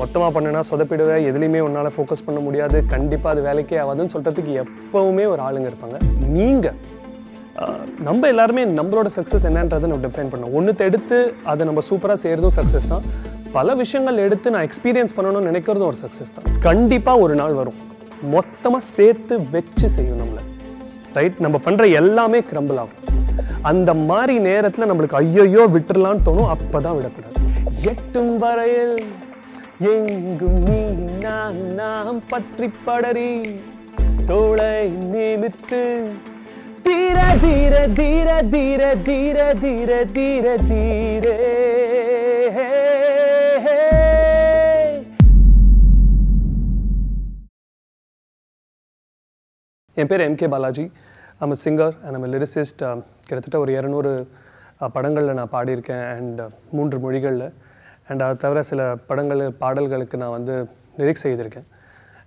மொத்தமாக பண்ணனா சொதப்பிடுவே எதுலேயுமே உன்னால் ஃபோக்கஸ் பண்ண முடியாது கண்டிப்பாக அது வேலைக்கே ஆகாதுன்னு சொல்கிறதுக்கு எப்போவுமே ஒரு ஆளுங்க இருப்பாங்க நீங்கள் நம்ம எல்லாருமே நம்மளோட சக்ஸஸ் என்னன்றதை நம்ம டிஃபைன் பண்ணோம் ஒன்று எடுத்து அதை நம்ம சூப்பராக செய்கிறதும் சக்ஸஸ் தான் பல விஷயங்கள் எடுத்து நான் எக்ஸ்பீரியன்ஸ் பண்ணணும்னு நினைக்கிறதும் ஒரு சக்ஸஸ் தான் கண்டிப்பாக ஒரு நாள் வரும் மொத்தமாக சேர்த்து வச்சு செய்யும் நம்மளை ரைட் நம்ம பண்ணுற எல்லாமே கிரம்பிள் ஆகும் அந்த மாதிரி நேரத்தில் நம்மளுக்கு ஐயோயோ விட்டுறலான்னு தோணும் அப்போ தான் விடக்கூடாது எட்டும் வரையில் எங்கும் நீ நான் நாம் பற்றி படரி தோளை நீமித்து தீர தீர தீர தீர தீர தீர தீர தீரே என் பேர் M K Balaji I'm singer and I'm lyricist கிட்டத்தட்ட ஒரு இரநூறு படங்களில் நான் பாடியிருக்கேன் அண்ட் மூன்று மொழிகளில் அண்ட் அதை தவிர சில படங்கள் பாடல்களுக்கு நான் வந்து லிரிக்ஸ் செய்திருக்கேன்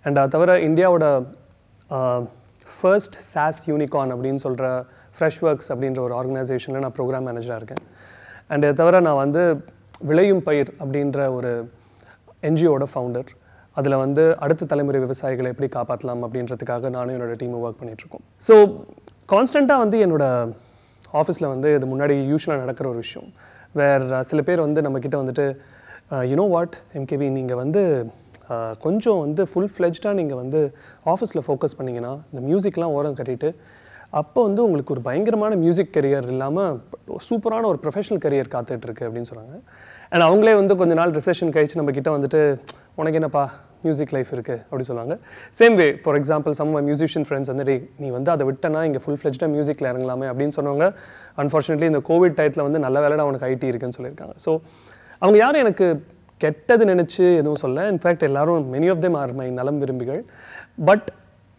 அண்ட் அதை தவிர இந்தியாவோட ஃபர்ஸ்ட் சாஸ் யூனிகான் அப்படின்னு சொல்கிற ஃப்ரெஷ் ஒர்க்ஸ் அப்படின்ற ஒரு ஆர்கனைசேஷனில் நான் ப்ரோக்ராம் மேனேஜராக இருக்கேன் அண்ட் அதை தவிர நான் வந்து விளையும் பயிர் அப்படின்ற ஒரு என்ஜிஓட ஃபவுண்டர் அதில் வந்து அடுத்த தலைமுறை விவசாயிகளை எப்படி காப்பாற்றலாம் அப்படின்றதுக்காக நானும் என்னோடய டீமை ஒர்க் பண்ணிகிட்ருக்கோம் ஸோ கான்ஸ்டண்ட்டாக வந்து என்னோடய ஆஃபீஸில் வந்து இது முன்னாடி யூஸ்வலாக நடக்கிற ஒரு விஷயம் வேர் சில பேர் வந்து நம்மக்கிட்ட வந்துட்டு யூனோ வாட் எம்கேபி நீங்கள் வந்து கொஞ்சம் வந்து ஃபுல் ஃப்ளெஜ்டாக நீங்கள் வந்து ஆஃபீஸில் ஃபோக்கஸ் பண்ணிங்கன்னா இந்த மியூசிக்லாம் ஓரம் கட்டிட்டு அப்போ வந்து உங்களுக்கு ஒரு பயங்கரமான மியூசிக் கரியர் இல்லாமல் சூப்பரான ஒரு ப்ரொஃபஷனல் கரியர் காத்துட்ருக்கு அப்படின்னு சொல்கிறாங்க அண்ட் அவங்களே வந்து கொஞ்ச நாள் ரிசெஷன் கழிச்சு நம்மக்கிட்ட வந்துட்டு உனக்கு என்னப்பா மியூசிக் லைஃப் இருக்குது அப்படி சொல்லுவாங்க same way for example some musician friends வந்து டே நீ வந்து அதை விட்டனா இங்கே ஃபுல் ஃப்ளெஜ்டாக மியூசிக்கில் இறங்கலாமே அப்படின்னு சொன்னவங்க அன்ஃபார்ச்சுனேட்லி இந்த கோவிட் டயத்தில் வந்து நல்ல வேலை அவனுக்கு ஐடி இருக்குன்னு சொல்லியிருக்காங்க ஸோ அவங்க யாரும் எனக்கு கெட்டது நினச்சி எதுவும் சொல்ல இன்ஃபேக்ட் எல்லாரும் many of them are my நலம் விரும்பிகள் பட்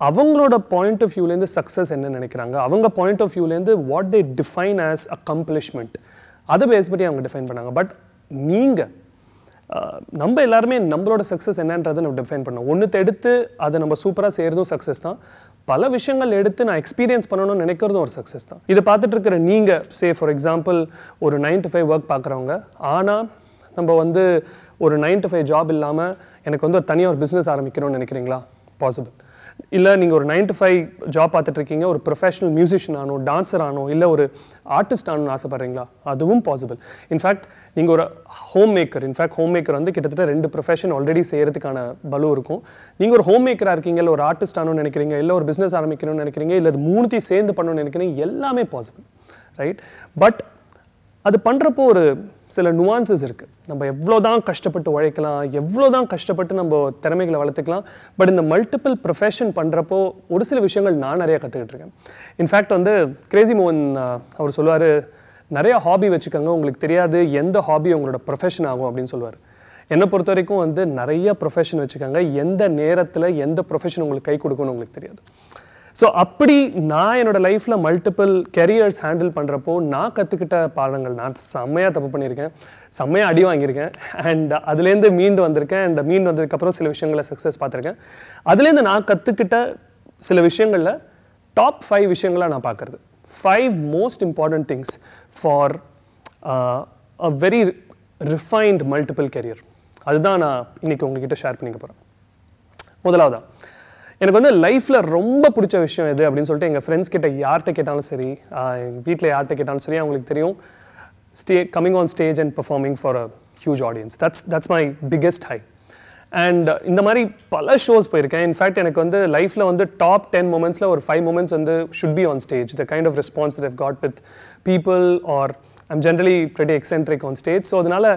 அவங்களோட பாயிண்ட் ஆஃப் வியூலேருந்து சக்ஸஸ் என்ன நினைக்கிறாங்க அவங்க பாயிண்ட் ஆஃப் வியூலேருந்து what they define as accomplishment அதை பேஸ் பண்ணி அவங்க டிஃபைன் பண்ணாங்க பட் நீங்கள் நம்ம எல்லாருமே நம்மளோட சக்ஸஸ் என்னன்றதை நம்ம டிஃபைன் பண்ணோம் ஒன்று எடுத்து அதை நம்ம சூப்பராக செய்கிறதும் சக்ஸஸ் தான் பல விஷயங்கள் எடுத்து நான் எக்ஸ்பீரியன்ஸ் பண்ணணும்னு நினைக்கிறதும் ஒரு சக்ஸஸ் தான் இதை பார்த்துட்டு இருக்கிற நீங்கள் சே ஃபார் எக்ஸாம்பிள் ஒரு நைன் டு ஃபைவ் ஒர்க் பார்க்குறவங்க ஆனால் நம்ம வந்து ஒரு நைன் டு ஃபைவ் ஜாப் இல்லாமல் எனக்கு வந்து ஒரு தனியாக ஒரு பிஸ்னஸ் ஆரம்பிக்கணும்னு நினைக்கிறீங்களா பாசிபிள் இல்லை நீங்கள் ஒரு நைன் டு ஃபைவ் ஜாப் பார்த்துட்ருக்கீங்க ஒரு ப்ரொஃபஷனல் மியூசிஷியன் ஆனோ டான்ஸர் ஆனோ இல்லை ஒரு ஆர்டிஸ்ட் ஆகணும்னு ஆசைப்பட்றீங்களா அதுவும் பாசிபிள் இன்ஃபேக்ட் நீங்கள் ஒரு home maker in fact home maker வந்து கிட்டத்தட்ட ரெண்டு ப்ரொஃபஷன் ஆல்ரெடி செய்கிறதுக்கான பலு இருக்கும் நீங்கள் ஒரு ஹோம் மேக்கராக இருக்கீங்க இல்லை ஒரு ஆர்டிஸ்ட் ஆகணும்னு நினைக்கிறீங்க இல்லை ஒரு பிஸ்னஸ் ஆரம்பிக்கணும்னு நினைக்கிறீங்க இல்லை அது மூணுத்தையும் சேர்ந்து பண்ணணும்னு நினைக்கிறீங்க எல்லாமே பாசிபிள் ரைட் பட் அது பண்ணுறப்போ ஒரு சில நுவான்சஸ் இருக்குது நம்ம எவ்வளோ தான் கஷ்டப்பட்டு உழைக்கலாம் எவ்வளோ தான் கஷ்டப்பட்டு நம்ம திறமைகளை வளர்த்துக்கலாம் பட் இந்த மல்டிபிள் ப்ரொஃபஷன் பண்ணுறப்போ ஒரு சில விஷயங்கள் நான் நிறையா கற்றுக்கிட்டு இருக்கேன் இன்ஃபேக்ட் வந்து கிரேசி மோகன் அவர் சொல்லுவார் நிறைய ஹாபி வச்சுக்கோங்க உங்களுக்கு தெரியாது எந்த ஹாபி உங்களோட ப்ரொஃபஷன் ஆகும் அப்படின்னு சொல்லுவார் என்னை பொறுத்த வரைக்கும் வந்து நிறைய ப்ரொஃபஷன் வச்சுக்கோங்க எந்த நேரத்தில் எந்த ப்ரொஃபஷன் உங்களுக்கு கை கொடுக்கும்னு உங்களுக்கு தெரியாது ஸோ அப்படி நான் என்னோடய லைஃப்பில் மல்டிபிள் கெரியர்ஸ் ஹேண்டில் பண்ணுறப்போ நான் கற்றுக்கிட்ட பாடங்கள் நான் செம்மையாக தப்பு பண்ணியிருக்கேன் செம்மையாக அடி வாங்கியிருக்கேன் அண்ட் அதுலேருந்து மீண்டு வந்திருக்கேன் அண்ட் மீண்டு வந்ததுக்கப்புறம் சில விஷயங்களை சக்ஸஸ் பார்த்துருக்கேன் அதுலேருந்து நான் கற்றுக்கிட்ட சில விஷயங்களில் டாப் ஃபைவ் விஷயங்களாக நான் பார்க்குறது five most important things for a very refined multiple career அதுதான் நான் இன்றைக்கி உங்ககிட்ட ஷேர் பண்ணிக்க போகிறேன் முதலாவதாக எனக்கு வந்து லைஃப்பில் ரொம்ப பிடிச்ச விஷயம் எது அப்படின்னு சொல்லிட்டு எங்கள் ஃப்ரெண்ட்ஸ் கிட்ட யார்கிட்ட கேட்டாலும் சரி எங்கள் வீட்டில் யார்கிட்ட கேட்டாலும் சரி அவங்களுக்கு தெரியும் stay coming on stage and performing for a huge audience that's that's my biggest high and இந்த மாதிரி பல ஷோஸ் போயிருக்கேன் இன்ஃபேக்ட் எனக்கு வந்து லைஃப்பில் வந்து டாப் டென் மூமெண்ட்ஸில் ஒரு ஃபைவ் மூமெண்ட்ஸ் வந்து should be on stage the kind of response that got with people are I'm generally pretty eccentric on stage so அதனால்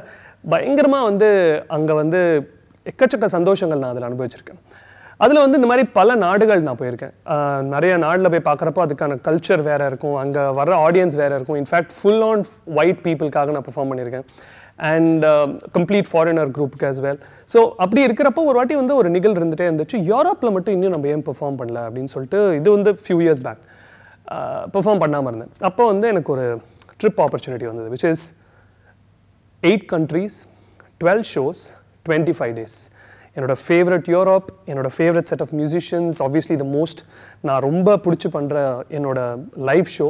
பயங்கரமாக வந்து அங்கே வந்து எக்கச்சக்க சந்தோஷங்கள் நான் அதில் அனுபவிச்சிருக்கேன் அதில் வந்து இந்த மாதிரி பல நாடுகள் நான் போயிருக்கேன் நிறைய நாடில் போய் பார்க்குறப்போ அதுக்கான கல்ச்சர் வேறு இருக்கும் அங்கே வர ஆடியன்ஸ் வேறு இருக்கும் இன்ஃபேக்ட் ஃபுல் ஆன் ஒயிட் பீப்புளுக்காக நான் பெர்ஃபார்ம் பண்ணியிருக்கேன் அண்ட் கம்ப்ளீட் ஃபாரினர் குரூப்புக்கு ஆஸ் வெல் ஸோ அப்படி இருக்கிறப்போ ஒரு வாட்டி வந்து ஒரு நிகழ் இருந்துகிட்டே இருந்துச்சு யூரோப்பில் மட்டும் இன்னும் நம்ம ஏன் பெர்ஃபார்ம் பண்ணல அப்படின்னு சொல்லிட்டு இது வந்து ஃபியூ இயர்ஸ் பேக் பெர்ஃபார்ம் பண்ணாமல் இருந்தேன் அப்போ வந்து எனக்கு ஒரு ட்ரிப் ஆப்பர்ச்சுனிட்டி வந்தது which is eight countries twelve shows twenty five days என்னோடய ஃபேவரட் யூரோப் என்னோடய favourite set of musicians obviously the most நான் ரொம்ப பிடிச்சி பண்ணுற என்னோடய லைவ் ஷோ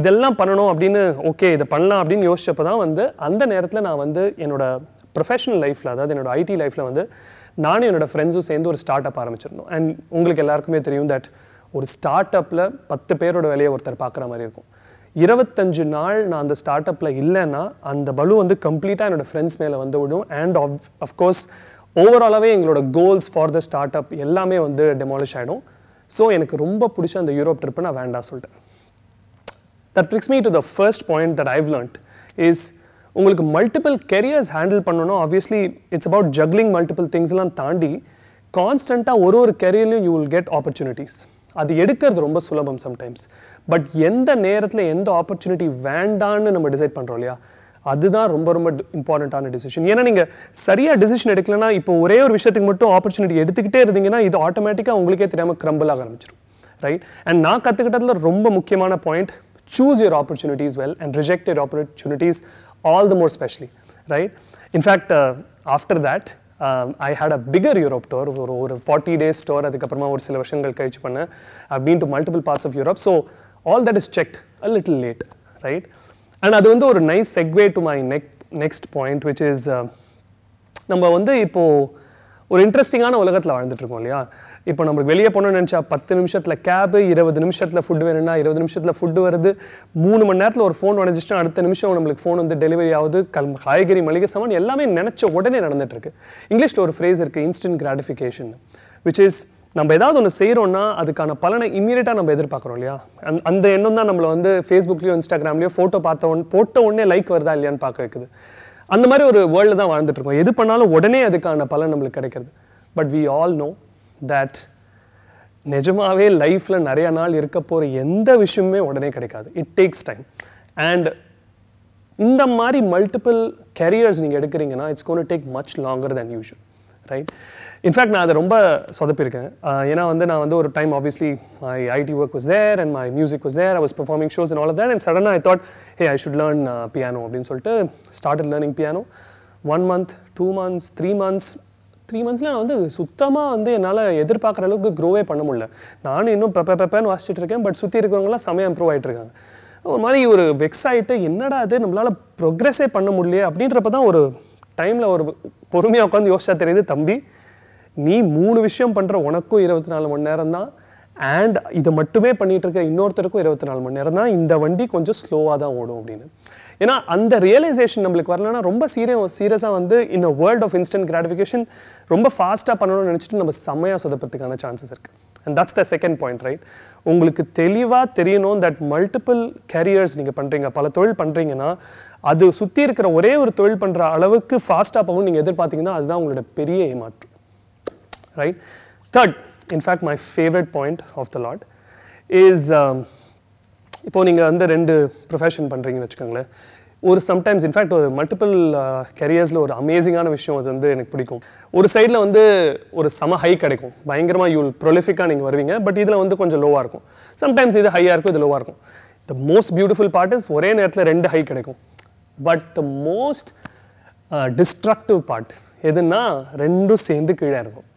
இதெல்லாம் பண்ணணும் அப்படின்னு ஓகே இதை பண்ணலாம் அப்படின்னு யோசிச்சப்போ தான் வந்து அந்த நேரத்தில் நான் வந்து என்னோடய ப்ரொஃபஷனல் லைஃப்பில் அதாவது என்னோடய ஐடி லைஃப்பில் வந்து நானும் என்னோடய ஃப்ரெண்ட்ஸும் சேர்ந்து ஒரு ஸ்டார்ட் அப் ஆரம்பிச்சிருந்தோம் அண்ட் உங்களுக்கு எல்லாருக்குமே தெரியும் தட் ஒரு ஸ்டார்ட் அப்பில் பத்து பேரோட வேலையை ஒருத்தர் பார்க்குற மாதிரி இருக்கும் இருபத்தஞ்சு நாள் நான் அந்த ஸ்டார்ட் அப்பில் இல்லைன்னா அந்த பலு வந்து கம்ப்ளீட்டாக என்னோடய ஃப்ரெண்ட்ஸ் மேலே வந்து விடும் அண்ட் ஆஃப் அஃப்கோர்ஸ் ஓவராலாகவே எங்களோட goals for the start up எல்லாமே வந்து டெமாலிஷ் ஆகிடும் ஸோ எனக்கு ரொம்ப பிடிச்ச அந்த யூரோப் ட்ரிப்பை நான் வேண்டாம் சொல்லிட்டேன் that picks me to the first point that I've learnt is உங்களுக்கு மல்டிபிள் கெரியர்ஸ் ஹேண்டில் பண்ணணும் obviously it's about juggling multiple திங்ஸ்லாம் தாண்டி கான்ஸ்டண்ட்டாக ஒரு ஒரு கெரியர்லையும் யூ வில் கெட் ஆப்பர்ச்சுனிட்டிஸ் அது எடுக்கிறது ரொம்ப சுலபம் சம்டைம்ஸ் பட் எந்த நேரத்தில் எந்த ஆப்பர்ச்சுனிட்டி வேண்டான்னு நம்ம டிசைட் பண்ணுறோம் இல்லையா அதுதான் ரொம்ப ரொம்ப இம்பார்ட்டண்ட்டான டிசிஷன் ஏன்னா நீங்கள் சரியாக டிசிஷன் எடுக்கலனா இப்போ ஒரே ஒரு விஷயத்துக்கு மட்டும் ஆப்பர்ச்சுனிட்டி எடுத்துக்கிட்டே இருந்தீங்கன்னா இது ஆட்டோமேட்டிக்காக உங்களுக்கே தெரியாமல் கிரம்பிள் ஆக ஆரம்பிச்சிடும் ரைட் அண்ட் நான் கற்றுக்கிட்டதில் ரொம்ப முக்கியமான point choose your opportunities well and reject your opportunities all the more especially right in fact after that I had a bigger Europe tour ஒரு ஒரு ஃபார்ட்டி டேஸ் டோர் அதுக்கப்புறமா ஒரு சில வருஷங்கள் கழிச்சு பண்ணேன் I been to multiple parts of Europe so all that is checked a little late right and அது வந்து ஒரு nice segue to my neck next point which is நம்ம வந்து இப்போது ஒரு இன்ட்ரெஸ்டிங்கான உலகத்தில் வாழ்ந்துட்டுருக்கோம் இல்லையா இப்போ நம்மளுக்கு வெளியே போகணும்னு நினச்சா பத்து நிமிஷத்தில் கேபு இருபது நிமிஷத்தில் ஃபுட் வேணும்னா இருபது நிமிஷத்தில் ஃபுட்டு வருது மூணு மணி நேரத்தில் ஒரு ஃபோன் உடஞ்சிச்சுன்னா அடுத்த நிமிஷம் நம்மளுக்கு ஃபோன் வந்து டெலிவரி ஆகுது கல் காய்கறி மளிகை சாமான் எல்லாமே நினச்ச உடனே நடந்துகிட்ருக்கு இங்கிலீஷில் ஒரு ஃப்ரேஸ் இருக்குது இன்ஸ்டன்ட் கிராட்டிஃபிகேஷன் விச் இஸ் நம்ம ஏதாவது ஒன்று செய்கிறோன்னா அதுக்கான பலனை இம்மீடியட்டாக நம்ம எதிர்பார்க்குறோம் இல்லையா அந் அந்த எண்ணம் தான் நம்மளை வந்து ஃபேஸ்புக்லேயோ இன்ஸ்டாகிராம்லேயோ ஃபோட்டோ பார்த்த ஒன் போட்ட உடனே லைக் வருதா இல்லையான்னு பார்க்க வைக்குது அந்த மாதிரி ஒரு வேர்ல்டு தான் வாழ்ந்துட்டுருக்கோம் எது பண்ணாலும் உடனே அதுக்கான பலன் நம்மளுக்கு கிடைக்கிறது but we all know that நிஜமாகவே லைஃப்பில் நிறையா நாள் இருக்க போகிற எந்த விஷயமுமே உடனே கிடைக்காது இட் டேக்ஸ் டைம் அண்ட் இந்த மாதிரி மல்டிபிள் கெரியர்ஸ் நீங்கள் எடுக்கிறீங்கன்னா it's gonna take much longer than usual right in fact நான் அதை ரொம்ப சொதப்பியிருக்கேன் ஏன்னா வந்து நான் வந்து ஒரு time obviously my IT work was there and my music was there I was performing shows and all that and சடனாக I thought hey I should learn piano அப்படின்னு சொல்லிட்டு started learning piano one month two months three months three மந்த்ஸில் நான் வந்து சுத்தமாக வந்து என்னால் எதிர்பார்க்குற அளவுக்கு க்ரோவே பண்ண முடியல நானும் இன்னும் பெப்ப பெப்பேன்னு வாசிச்சுட்டு இருக்கேன் பட் சுற்றி இருக்கிறவங்களாம் சமயம் இம்ப்ரூவ் ஆகிட்டு இருக்காங்க ஒரு மாதிரி ஒரு வெக்ஸ் ஆகிட்டு என்னடா அது நம்மளால் ப்ரொக்ரெஸே பண்ண முடியலையே அப்படின்றப்ப தான் ஒரு டைமில் ஒரு பொறுமையாக உட்காந்து யோசிச்சா தெரியுது தம்பி நீ மூணு விஷயம் பண்ணுற உனக்கும் இருபத்தி நாலு மணி நேரம் தான் அண்ட் இதை மட்டுமே பண்ணிகிட்டு இருக்க இன்னொருத்தருக்கும் இருபத்தி நாலு மணி நேரம் தான் இந்த வண்டி கொஞ்சம் ஸ்லோவாக தான் ஓடும் அப்படின்னு ஏன்னா அந்த ரியலைசேஷன் நம்மளுக்கு வரலன்னா ரொம்ப சீரியம் சீரியஸாக வந்து இந்த வேர்ல்ட் ஆஃப் இன்ஸ்டன்ட் கிராட்டிஃபிகேஷன் ரொம்ப ஃபாஸ்ட்டாக பண்ணணும்னு நினச்சிட்டு நம்ம செம்மையாக சொதப்பத்துக்கான சான்சஸ் இருக்குது and that's the second point right உங்களுக்கு தெளிவாக தெரியணும் தட் மல்டிபிள் கேரியர்ஸ் நீங்கள் பண்ணுறீங்க பல தொழில் பண்ணுறீங்கன்னா அது சுற்றி இருக்கிற ஒரே ஒரு தொழில் பண்ணுற அளவுக்கு ஃபாஸ்ட்டாக போகணும்னு நீங்கள் எதிர்பார்த்தீங்கன்னா அதுதான் உங்களோட பெரிய ஏமாற்றம் right? Third, in fact my favorite point of the lot is um, இப்போ நீங்கள் வந்து ரெண்டு ப்ரொஃபஷன் பண்ணுறீங்கன்னு வச்சுக்கோங்களேன் ஒரு சம்டைம்ஸ் இன்ஃபேக்ட் ஒரு மல்டிபிள் uh, கெரியர்ஸில் ஒரு அமேசிங்கான விஷயம் அது வந்து எனக்கு பிடிக்கும் ஒரு சைடில் வந்து ஒரு சம ஹை கிடைக்கும் பயங்கரமாக யூல் ப்ரொலிஃபிக்காக நீங்கள் வருவீங்க பட் இதில் வந்து கொஞ்சம் லோவாக இருக்கும் சம்டைம்ஸ் இது ஹையாக இருக்கும் இது லோவாக இருக்கும் the most beautiful part is ஒரே நேரத்தில் ரெண்டு ஹை கிடைக்கும் but the most destructive part எதுன்னா ரெண்டும் சேர்ந்து கீழே இருக்கும்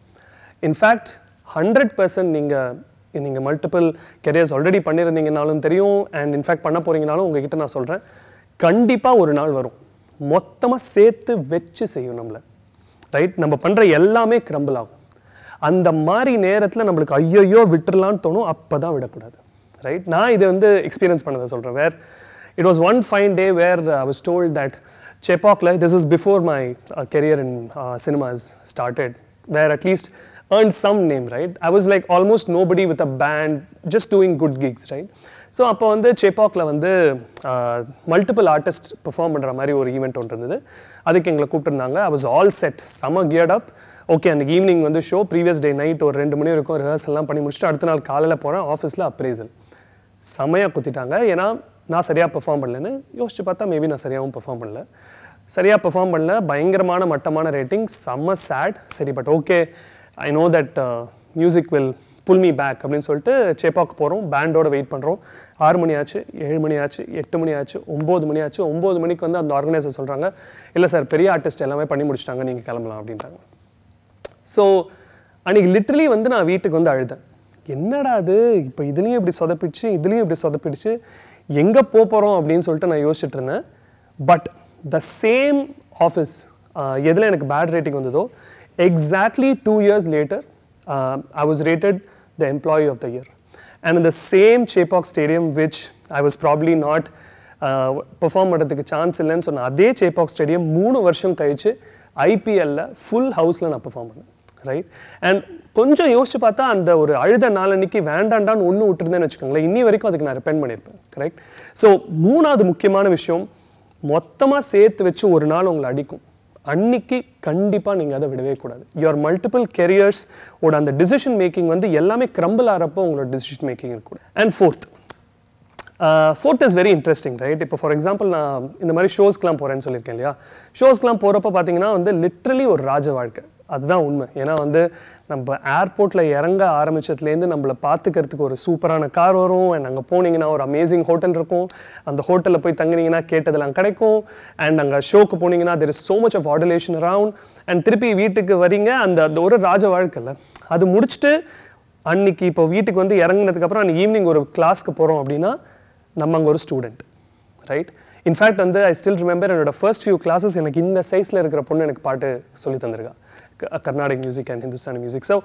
இன்ஃபேக்ட் ஹண்ட்ரட் பர்சன்ட் நீங்கள் நீங்கள் மல்டிபிள் கெரியர்ஸ் ஆல்ரெடி பண்ணியிருந்தீங்கனாலும் தெரியும் அண்ட் இன்ஃபேக்ட் பண்ண போகிறீங்கனாலும் உங்ககிட்ட நான் சொல்கிறேன் கண்டிப்பாக ஒரு நாள் வரும் மொத்தமாக சேர்த்து வச்சு செய்யும் நம்மளை ரைட் நம்ம பண்ணுற எல்லாமே கிரம்பிள் ஆகும் அந்த மாதிரி நேரத்தில் நம்மளுக்கு ஐயோயோ விட்டுறலான்னு தோணும் அப்போ தான் விடக்கூடாது ரைட் நான் இதை வந்து எக்ஸ்பீரியன்ஸ் பண்ணதை சொல்கிறேன் where it was one fine day where I was that செப்பாக்ல this is before my career in cinemas started where at least earned some name, right? I was like almost nobody with a band, just doing good gigs, right? So அப்போ வந்து சேப்பாக்கில் வந்து multiple artist perform பண்ணுற மாதிரி ஒரு event ஒன்று இருந்தது அதுக்கு எங்களை கூப்பிட்டுருந்தாங்க ஐ வாஸ் ஆல் செட் செம கியர்ட் அப் ஓகே அன்றைக்கி ஈவினிங் வந்து ஷோ ப்ரீவியஸ் டே நைட் ஒரு ரெண்டு மணி வரைக்கும் ரிஹர்சல்லாம் பண்ணி முடிச்சுட்டு அடுத்த நாள் காலையில் போகிறேன் ஆஃபீஸில் அப்ரைசல் செமையாக குத்திட்டாங்க ஏன்னா நான் சரியாக பெர்ஃபார்ம் பண்ணலன்னு யோசிச்சு பார்த்தா மேபி நான் சரியாகவும் பெர்ஃபார்ம் பண்ணல சரியாக பெர்ஃபார்ம் பண்ணல பயங்கரமான மட்டமான ரேட்டிங் செம்ம சேட் சரி but okay I know that music will pull me back அப்படின்னு சொல்லிட்டு சேப்பாக்கு போகிறோம் பேண்டோட வெயிட் பண்ணுறோம் ஆறு மணி ஆச்சு ஏழு மணி ஆச்சு எட்டு மணி ஆச்சு ஒம்பது மணி ஆச்சு ஒம்பது மணிக்கு வந்து அந்த ஆர்கனைசர் சொல்கிறாங்க இல்லை சார் பெரிய ஆர்டிஸ்ட் எல்லாமே பண்ணி முடிச்சிட்டாங்க நீங்கள் கிளம்பலாம் அப்படின்றாங்க ஸோ அன்றைக்கி லிட்ரலி வந்து நான் வீட்டுக்கு வந்து அழுதேன் என்னடா அது இப்போ இதுலேயும் இப்படி சொதப்பிடுச்சு இதுலேயும் இப்படி சொதப்பிடுச்சு எங்கே போக போகிறோம் அப்படின்னு சொல்லிட்டு நான் யோசிச்சுட்டு இருந்தேன் பட் த சேம் ஆஃபீஸ் எதில் எனக்கு பேட் ரேட்டிங் வந்ததோ Exactly two years later, uh, I was rated the Employee of the Year. And in the same Chepauk Stadium, which I was probably not perform பண்ணுறதுக்கு சான்ஸ் இல்லைன்னு சொன்ன அதே Chepauk stadium மூணு வருஷம் கழித்து ஐபிஎல்லில் ஃபுல் ஹவுஸில் நான் பெர்ஃபார்ம் பண்ணேன் ரைட் அண்ட் கொஞ்சம் யோசிச்சு பார்த்தா அந்த ஒரு அழுத நாளன்னைக்கு வேண்டாண்டான்னு ஒன்று விட்டுருந்தேன்னு வச்சுக்கோங்களேன் இன்னி வரைக்கும் அதுக்கு நான் ரிப்பெண்ட் பண்ணியிருப்பேன் கரெக்ட் ஸோ மூணாவது முக்கியமான விஷயம் மொத்தமாக சேர்த்து வச்சு ஒரு நாள் உங்களை அடிக்கும் அன்னைக்கு கண்டிப்பாக நீங்கள் அதை விடவே கூடாது யுவர் மல்டிபிள் கெரியர்ஸ் ஓட அந்த டிசிஷன் மேக்கிங் வந்து எல்லாமே கிரம்பிள் ஆகிறப்போ உங்களோட டிசிஷன் மேக்கிங் இருக்கும் and fourth fourth is very interesting right இப்போ ஃபார் எக்ஸாம்பிள் நான் இந்த மாதிரி ஷோஸ்க்கெலாம் போகிறேன்னு சொல்லியிருக்கேன் இல்லையா ஷோஸ்க்கெலாம் போகிறப்ப பார்த்தீங்கன்னா வந்து லிட்ரலி ஒரு ராஜ வாழ்க்கை அதுதான் உண்மை ஏன்னா வந்து நம்ம ஏர்போர்ட்டில் இறங்க ஆரம்பித்ததுலேருந்து நம்மளை பார்த்துக்கிறதுக்கு ஒரு சூப்பரான கார் வரும் அண்ட் அங்கே போனீங்கன்னா ஒரு அமேசிங் ஹோட்டல் இருக்கும் அந்த ஹோட்டலில் போய் தங்கினீங்கன்னா கேட்டதெல்லாம் கிடைக்கும் அண்ட் அங்கே ஷோக்கு போனீங்கன்னா there is so much of adulation around and திருப்பி வீட்டுக்கு வரீங்க அந்த அந்த ஒரு ராஜ வாழ்க்கையில் அது முடிச்சுட்டு அன்னைக்கு இப்போ வீட்டுக்கு வந்து இறங்கினதுக்கப்புறம் அன்றைக்கி ஈவினிங் ஒரு கிளாஸ்க்கு போகிறோம் அப்படின்னா நம்ம அங்கே ஒரு ஸ்டூடெண்ட் ரைட் இன்ஃபேக்ட் வந்து ஐ ஸ்டில் ரிமெம்பர் என்னோட ஃபர்ஸ்ட் ஃபியூ கிளாஸஸ் எனக்கு இந்த சைஸில் இருக்கிற பொண்ணு எனக்கு பாட்டு சொல்லி தந்திருக்கா Carnatic music and Hindustani music so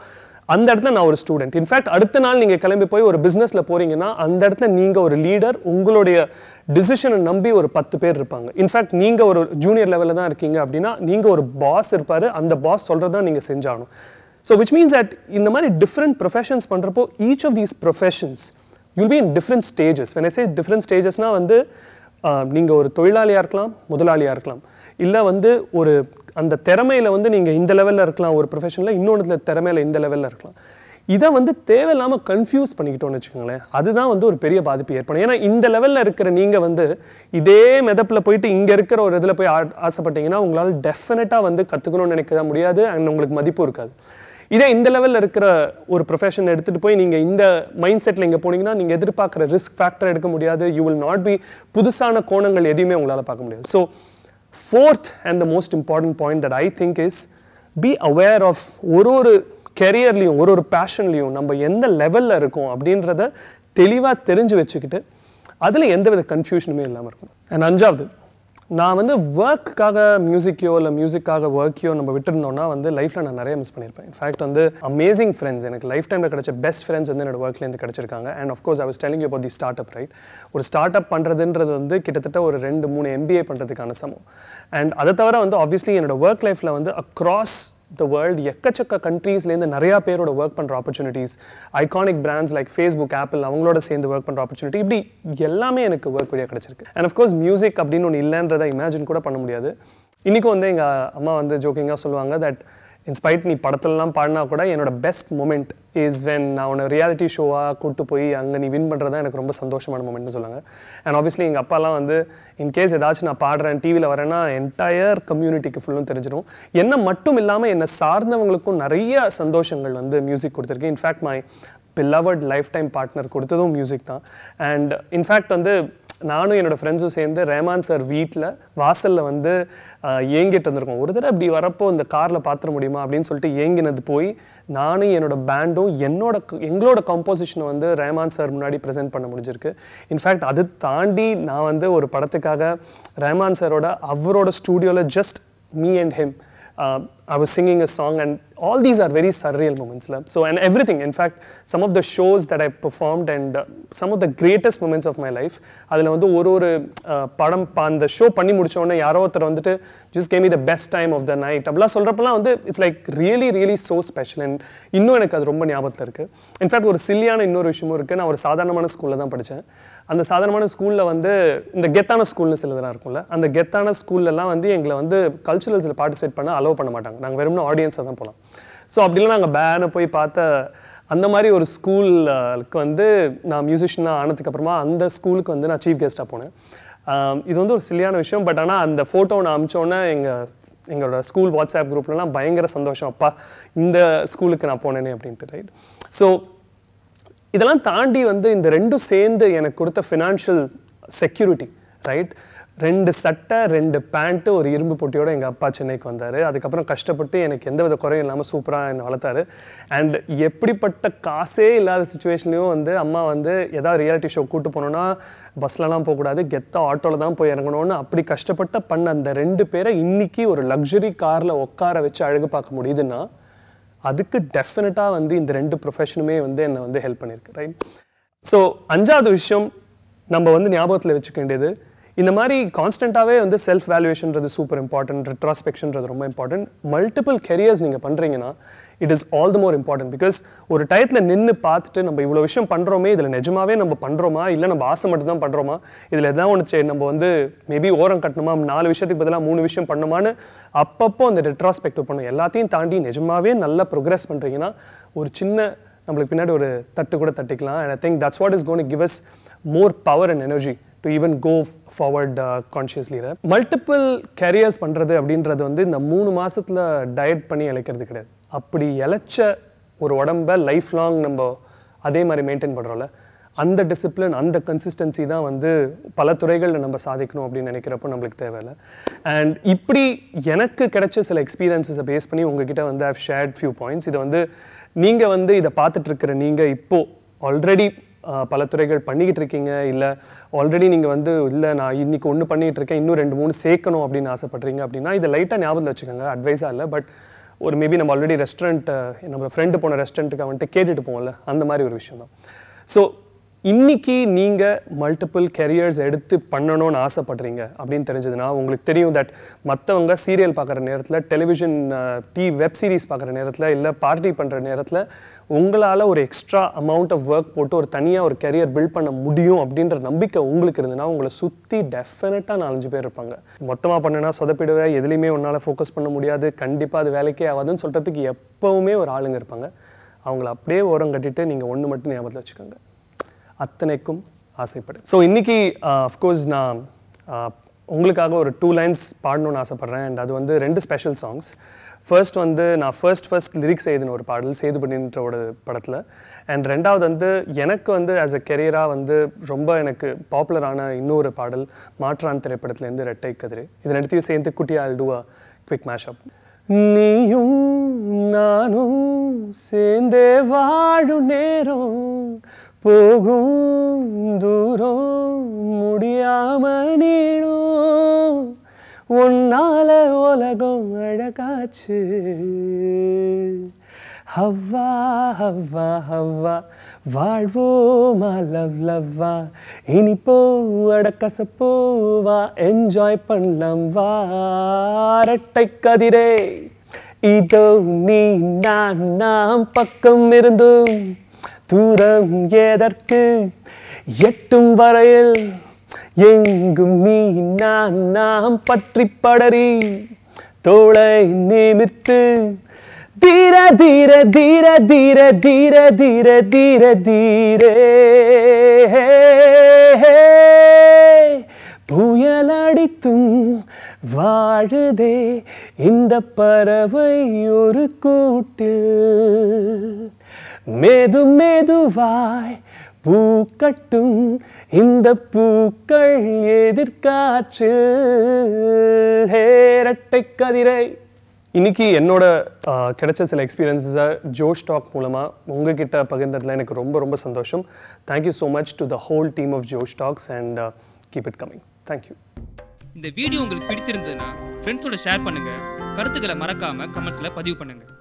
அந்த இடத்துல நான் ஒரு ஸ்டூடெண்ட் இன்ஃபேக்ட் அடுத்த நாள் நீங்கள் கிளம்பி போய் ஒரு பிஸ்னஸில் போகிறீங்கன்னா அந்த இடத்துல நீங்கள் ஒரு லீடர் உங்களுடைய டிசிஷனை நம்பி ஒரு பத்து பேர் இருப்பாங்க இன்ஃபேக்ட் நீங்கள் ஒரு ஜூனியர் லெவலில் தான் இருக்கீங்க அப்படின்னா நீங்கள் ஒரு பாஸ் இருப்பார் அந்த பாஸ் தான் நீங்கள் செஞ்சாகணும் ஸோ விச் மீன்ஸ் அட் இந்த மாதிரி டிஃப்ரெண்ட் ப்ரொஃபஷன்ஸ் பண்ணுறப்போ each of these professions you'll be in different stages when say different ஸ்டேஜஸ்னால் வந்து நீங்கள் ஒரு தொழிலாளியாக இருக்கலாம் முதலாளியாக இருக்கலாம் இல்லை வந்து ஒரு அந்த திறமையில வந்து நீங்கள் இந்த லெவலில் இருக்கலாம் ஒரு ப்ரொஃபஷனில் இன்னொன்று திறமையில் இந்த லெவலில் இருக்கலாம் இதை வந்து தேவையில்லாமல் கன்ஃபியூஸ் பண்ணிக்கிட்டோன்னு வச்சுக்கோங்களேன் அதுதான் வந்து ஒரு பெரிய பாதிப்பு ஏற்படும் ஏன்னா இந்த லெவலில் இருக்கிற நீங்கள் வந்து இதே மெதப்பில் போயிட்டு இங்கே இருக்கிற ஒரு இதில் போய் ஆசைப்பட்டீங்கன்னா உங்களால் டெஃபினட்டாக வந்து கற்றுக்கணும்னு நினைக்க முடியாது அண்ட் உங்களுக்கு மதிப்பு இருக்காது இதே இந்த லெவலில் இருக்கிற ஒரு ப்ரொஃபஷன் எடுத்துகிட்டு போய் நீங்கள் இந்த மைண்ட் செட்டில் இங்கே போனீங்கன்னா நீங்கள் எதிர்பார்க்குற ரிஸ்க் ஃபேக்டர் எடுக்க முடியாது யூ வில் நாட் பி புதுசான கோணங்கள் எதையுமே உங்களால் பார்க்க முடியாது so fourth and the most important point that I think is be aware of ஒரு ஒரு கெரியர்லேயும் ஒரு ஒரு பேஷன்லேயும் நம்ம எந்த லெவலில் இருக்கோம் அப்படின்றத தெளிவாக தெரிஞ்சு வச்சுக்கிட்டு அதில் வித கன்ஃபியூஷனுமே இல்லாமல் இருக்கும் அண்ட் அஞ்சாவது நான் வந்து ஒர்க்குக்காக மியூசிக்கையோ இல்லை மியூசிக்காக ஒர்க்கையோ நம்ம விட்டுருந்தோம்னா வந்து லைஃப்பில் நான் நிறைய மிஸ் பண்ணியிருப்பேன் இன்ஃபேக்ட் வந்து அமேசிங் ஃப்ரெண்ட்ஸ் எனக்கு லைஃப் டைமில் கிடைச்ச பெஸ்ட் ஃப்ரெண்ட்ஸ் வந்து என்னோட ஒர்க்லேருந்து கிடச்சிருக்காங்க and of course I was telling you the startup right ஒரு ஸ்டார்ட் அப் பண்ணுறதுன்றது வந்து கிட்டத்தட்ட ஒரு ரெண்டு மூணு எம்பிஏ பண்ணுறதுக்கான சமம் அண்ட் அதை தவிர வந்து ஆப்வியஸ்லி என்னோட ஒர்க் லைஃப்பில் வந்து அக்ராஸ் த வேர்ல்டு எக்கச்சக்க கண்ட்ரீஸ்லேருந்து நிறையா பேரோட ஒர்க் பண்ணுற opportunities iconic brands like Facebook Apple அவங்களோட சேர்ந்து ஒர்க் பண்ணுற ஆப்பர்ச்சுனிட்டி இப்படி எல்லாமே எனக்கு ஒர்க் வழியாக கிடச்சிருக்கு அண்ட் அஃப்கோர்ஸ் மியூசிக் அப்படின்னு ஒன்று இல்லைன்றதை இமேஜின் கூட பண்ண முடியாது இன்றைக்கும் வந்து எங்கள் அம்மா வந்து ஜோக்கிங்காக சொல்லுவாங்க தட் இன்ஸ்பைட் நீ படத்துலலாம் பாடினா கூட என்னோட பெஸ்ட் மூமெண்ட் இஸ் வென் நான் உன்னை ரியாலிட்டி ஷோவாக கூப்பிட்டு போய் அங்கே நீ வின் பண்ணுறது தான் எனக்கு ரொம்ப சந்தோஷமான மூமெண்ட்னு சொல்லுவாங்க அண்ட் ஆப்வியஸ்லி எங்கள் அப்பாலாம் வந்து இன்கேஸ் ஏதாச்சும் நான் பாடுறேன் டிவியில் வரேன்னா என்டையர் கம்யூனிட்டிக்கு ஃபுல்லும் தெரிஞ்சிடும் என்ன மட்டும் இல்லாமல் என்னை சார்ந்தவங்களுக்கும் நிறைய சந்தோஷங்கள் வந்து மியூசிக் கொடுத்துருக்கேன் in fact my beloved lifetime partner கொடுத்ததும் மியூசிக் தான் அண்ட் இன்ஃபேக்ட் வந்து நானும் என்னோடய ஃப்ரெண்ட்ஸும் சேர்ந்து ரேமான் சார் வீட்டில் வாசலில் வந்து ஏங்கிட்டு வந்திருக்கோம் ஒரு தடவை அப்படி வரப்போ இந்த காரில் பார்த்துட முடியுமா அப்படின்னு சொல்லிட்டு ஏங்கினது போய் நானும் என்னோடய பேண்டும் என்னோட எங்களோட கம்போசிஷனை வந்து ரேமான் சார் முன்னாடி ப்ரெசென்ட் பண்ண முடிஞ்சிருக்கு இன்ஃபேக்ட் அது தாண்டி நான் வந்து ஒரு படத்துக்காக ரேமான் சாரோட அவரோட ஸ்டூடியோவில் just me and him I was singing a song, and all these are very surreal moments. So, and everything, in fact, some of the shows that I performed and uh, some of the greatest moments of my life, அதில் வந்து ஒரு ஒரு uh, படம் அந்த show பண்ணி முடித்தோடனே யாரோ ஒருத்தர் வந்துட்டு just came the best time of the night அப்படிலாம் சொல்கிறப்பெல்லாம் வந்து it's like really really so special and இன்னும் எனக்கு அது ரொம்ப ஞாபகத்தில் இருக்குது இன்ஃபேக்ட் ஒரு சில்லியான இன்னொரு விஷயமும் இருக்குது நான் ஒரு சாதாரணமான ஸ்கூலில் தான் படித்தேன் அந்த சாதாரணமான ஸ்கூலில் வந்து இந்த கெத்தான ஸ்கூல்னு சில இதெல்லாம் இருக்கும்ல அந்த கெத்தான ஸ்கூல்லலாம் வந்து எங்களை வந்து கல்ச்சுரல்ஸில் பார்ட்டிசிபேட் பண்ண அலோவ் பண்ண மாட்டாங்க மாட்டாங்க நாங்கள் வெறும்னா ஆடியன்ஸாக தான் போகலாம் ஸோ அப்படிலாம் நாங்கள் பேனை போய் பார்த்த அந்த மாதிரி ஒரு ஸ்கூலுக்கு வந்து நான் மியூசிஷியனாக ஆனதுக்கப்புறமா அந்த ஸ்கூலுக்கு வந்து நான் சீஃப் கெஸ்ட்டாக போனேன் இது வந்து ஒரு சிலியான விஷயம் பட் ஆனால் அந்த ஃபோட்டோ நான் அமிச்சோன்னே எங்கள் எங்களோட ஸ்கூல் வாட்ஸ்அப் குரூப்லலாம் பயங்கர சந்தோஷம் அப்பா இந்த ஸ்கூலுக்கு நான் போனேனே அப்படின்ட்டு ரைட் ஸோ இதெல்லாம் தாண்டி வந்து இந்த ரெண்டும் சேர்ந்து எனக்கு கொடுத்த ஃபினான்ஷியல் செக்யூரிட்டி ரைட் ரெண்டு சட்டை ரெண்டு பேண்ட்டு ஒரு இரும்பு போட்டியோடு எங்கள் அப்பா சென்னைக்கு வந்தார் அதுக்கப்புறம் கஷ்டப்பட்டு எனக்கு எந்த வித குறையும் இல்லாமல் சூப்பராக என்னை வளர்த்தாரு அண்ட் எப்படிப்பட்ட காசே இல்லாத சுச்சுவேஷன்லையும் வந்து அம்மா வந்து ஏதாவது ரியாலிட்டி ஷோ கூட்டு போனோன்னா பஸ்லலாம் போகக்கூடாது கெத்த ஆட்டோவில் தான் போய் இறங்கணும்னு அப்படி கஷ்டப்பட்ட பண்ண அந்த ரெண்டு பேரை இன்றைக்கி ஒரு லக்ஸுரி காரில் உட்கார வச்சு அழகு பார்க்க முடியுதுன்னா அதுக்கு டெஃபினட்டாக வந்து இந்த ரெண்டு ப்ரொஃபஷனுமே வந்து என்னை வந்து ஹெல்ப் பண்ணியிருக்கு ரைட் ஸோ அஞ்சாவது விஷயம் நம்ம வந்து ஞாபகத்தில் வச்சுக்க வேண்டியது இந்த மாதிரி கான்ஸ்டண்ட்டாகவே வந்து செல்ஃப் வேல்யூஷன்றது சூப்பர் இம்பார்ட்டன்ட் ரெட்ராஸ்பெக்ஷன்றது ரொம்ப இம்பார்ட்டன்ட் மல்டிபிள் கெரியர்ஸ் நீங்கள் பண்ணுறீங்கன்னா it is all the more important because ஒரு டயத்தில் நின்று பார்த்துட்டு நம்ம இவ்வளோ விஷயம் பண்ணுறோமே இதில் நிஜமாவே நம்ம பண்ணுறோமா இல்லை நம்ம ஆசை மட்டும் தான் பண்ணுறோமா இதில் எதாவது ஒன்று சரி நம்ம வந்து மேபி ஓரம் கட்டணுமா நாலு விஷயத்துக்கு பதிலாக மூணு விஷயம் பண்ணணுமான்னு அப்பப்போ அந்த ரெட்ராஸ்பெக்டிவ் பண்ணணும் எல்லாத்தையும் தாண்டி நிஜமாவே நல்லா ப்ரொக்ரெஸ் பண்ணுறீங்கன்னா ஒரு சின்ன நம்மளுக்கு பின்னாடி ஒரு தட்டு கூட தட்டிக்கலாம் and I think that's what is gonna give us more power and energy to even go forward consciously multiple careers பண்ணுறது அப்படின்றது வந்து இந்த மூணு மாதத்தில் டயட் பண்ணி இழைக்கிறது கிடையாது அப்படி இழைச்ச ஒரு உடம்பை லைஃப் லாங் நம்ம அதே மாதிரி மெயின்டைன் பண்ணுறோம்ல அந்த டிசிப்ளின் அந்த கன்சிஸ்டன்சி தான் வந்து பல துறைகளில் நம்ம சாதிக்கணும் அப்படின்னு நினைக்கிறப்போ நம்மளுக்கு தேவையில்லை அண்ட் இப்படி எனக்கு கிடைச்ச சில எக்ஸ்பீரியன்ஸஸை பேஸ் பண்ணி உங்ககிட்ட வந்து ஐவ் ஷேர்ட் ஃபியூ பாயிண்ட்ஸ் இதை வந்து நீங்கள் வந்து இதை பார்த்துட்ருக்கிற நீங்கள் இப்போது ஆல்ரெடி பல துறைகள் பண்ணிக்கிட்டு இருக்கீங்க இல்லை ஆல்ரெடி நீங்கள் வந்து இல்லை நான் இன்றைக்கி ஒன்று பண்ணிகிட்டு இருக்கேன் இன்னும் ரெண்டு மூணு சேர்க்கணும் அப்படின்னு ஆசைப்பட்றீங்க அப்படின்னா இதை லைட்டாக ஞாபகத்தில் வச்சுக்கோங்க அட்வைஸாக இல்லை பட் ஒரு மேபி நம்ம ஆல்ரெடி ரெஸ்டாரண்ட்டு நம்ம ஃப்ரெண்டு போன ரெஸ்டாரண்ட்டுக்கு வந்துட்டு கேட்டுட்டு போவோம்ல அந்த மாதிரி ஒரு விஷயம் தான் ஸோ இன்னைக்கு நீங்கள் மல்டிபிள் கெரியர்ஸ் எடுத்து பண்ணணும்னு ஆசைப்பட்றீங்க அப்படின்னு தெரிஞ்சதுன்னா உங்களுக்கு தெரியும் தட் மற்றவங்க சீரியல் பார்க்குற நேரத்தில் டெலிவிஷன் டி வெப் சீரிஸ் பார்க்குற நேரத்தில் இல்லை பார்ட்டி பண்ணுற நேரத்தில் உங்களால் ஒரு எக்ஸ்ட்ரா அமௌண்ட் ஆஃப் ஒர்க் போட்டு ஒரு தனியாக ஒரு கெரியர் பில்ட் பண்ண முடியும் அப்படின்ற நம்பிக்கை உங்களுக்கு இருந்ததுன்னா உங்களை சுற்றி டெஃபினட்டாக நாலஞ்சு பேர் இருப்பாங்க மொத்தமாக பண்ணுனா சொதப்பிடுவேன் எதுலேயுமே உன்னால் ஃபோக்கஸ் பண்ண முடியாது கண்டிப்பாக அது வேலைக்கே ஆகாதுன்னு சொல்கிறதுக்கு எப்போவுமே ஒரு ஆளுங்க இருப்பாங்க அவங்கள அப்படியே ஓரம் கட்டிட்டு நீங்கள் ஒன்று மட்டும் ஞாபகத்தில் வச்சுக்கோங்க அத்தனைக்கும் ஆசைப்படுது ஸோ இன்றைக்கி அஃப்கோர்ஸ் uh, நான் uh, உங்களுக்காக ஒரு டூ லைன்ஸ் பாடணும்னு ஆசைப்பட்றேன் அண்ட் அது வந்து ரெண்டு ஸ்பெஷல் சாங்ஸ் ஃபர்ஸ்ட் வந்து நான் ஃபர்ஸ்ட் ஃபர்ஸ்ட் லிரிக்ஸ் எழுதின ஒரு பாடல் சேதுபடின்ற ஒரு படத்தில் அண்ட் ரெண்டாவது வந்து எனக்கு வந்து ஆஸ் அ கெரியராக வந்து ரொம்ப எனக்கு பாப்புலரான இன்னொரு பாடல் மாற்றான் திரைப்படத்துலேருந்து ரெட்டை கதிரி இது நடத்தியும் சேர்ந்து குட்டியா அல்டுவா குவிக் மேஷப் நீயும் நானும் சேர்ந்தே வாழும் நேரம் போகும் தூரம் முடியாம நீடும் உன்னால உலகம் அழகாச்சு ஹவ்வா ஹவ்வா ஹவ்வா வாழ்வோமா லவ் லவ்வா இனிப்போ அடக்கசப்போ வா என்ஜாய் பண்ணலாம் வாரட்டை கதிரே இதோ நீ நான் நாம் பக்கம் இருந்தும் தூரம் எதற்கு எட்டும் வரையில் எங்கும் நீ நான் நாம் பற்றி படறி தோளை நேமித்து தீர தீர தீர தீர தீர தீர தீர தீரே புயலடித்தும் வாழுதே இந்த பறவை ஒரு கூட்டில் மேது மேதுவாய் பூக்கட்டும் இந்த பூக்கள் எதிர்காற்று ஹேரட்டை கதிரை இன்னைக்கு என்னோட கிடைச்ச சில எக்ஸ்பீரியன்ஸஸை ஜோஷ் டாக் மூலமாக உங்ககிட்ட பகிர்ந்ததில் எனக்கு ரொம்ப ரொம்ப சந்தோஷம் thank you so much to the whole team of Josh Talks and keep it coming thank you இந்த வீடியோ உங்களுக்கு பிடிச்சிருந்ததுன்னா ஃப்ரெண்ட்ஸோட ஷேர் பண்ணுங்கள் கருத்துக்களை மறக்காமல் கமெண்ட்ஸில் பதிவு பண்ணுங்கள்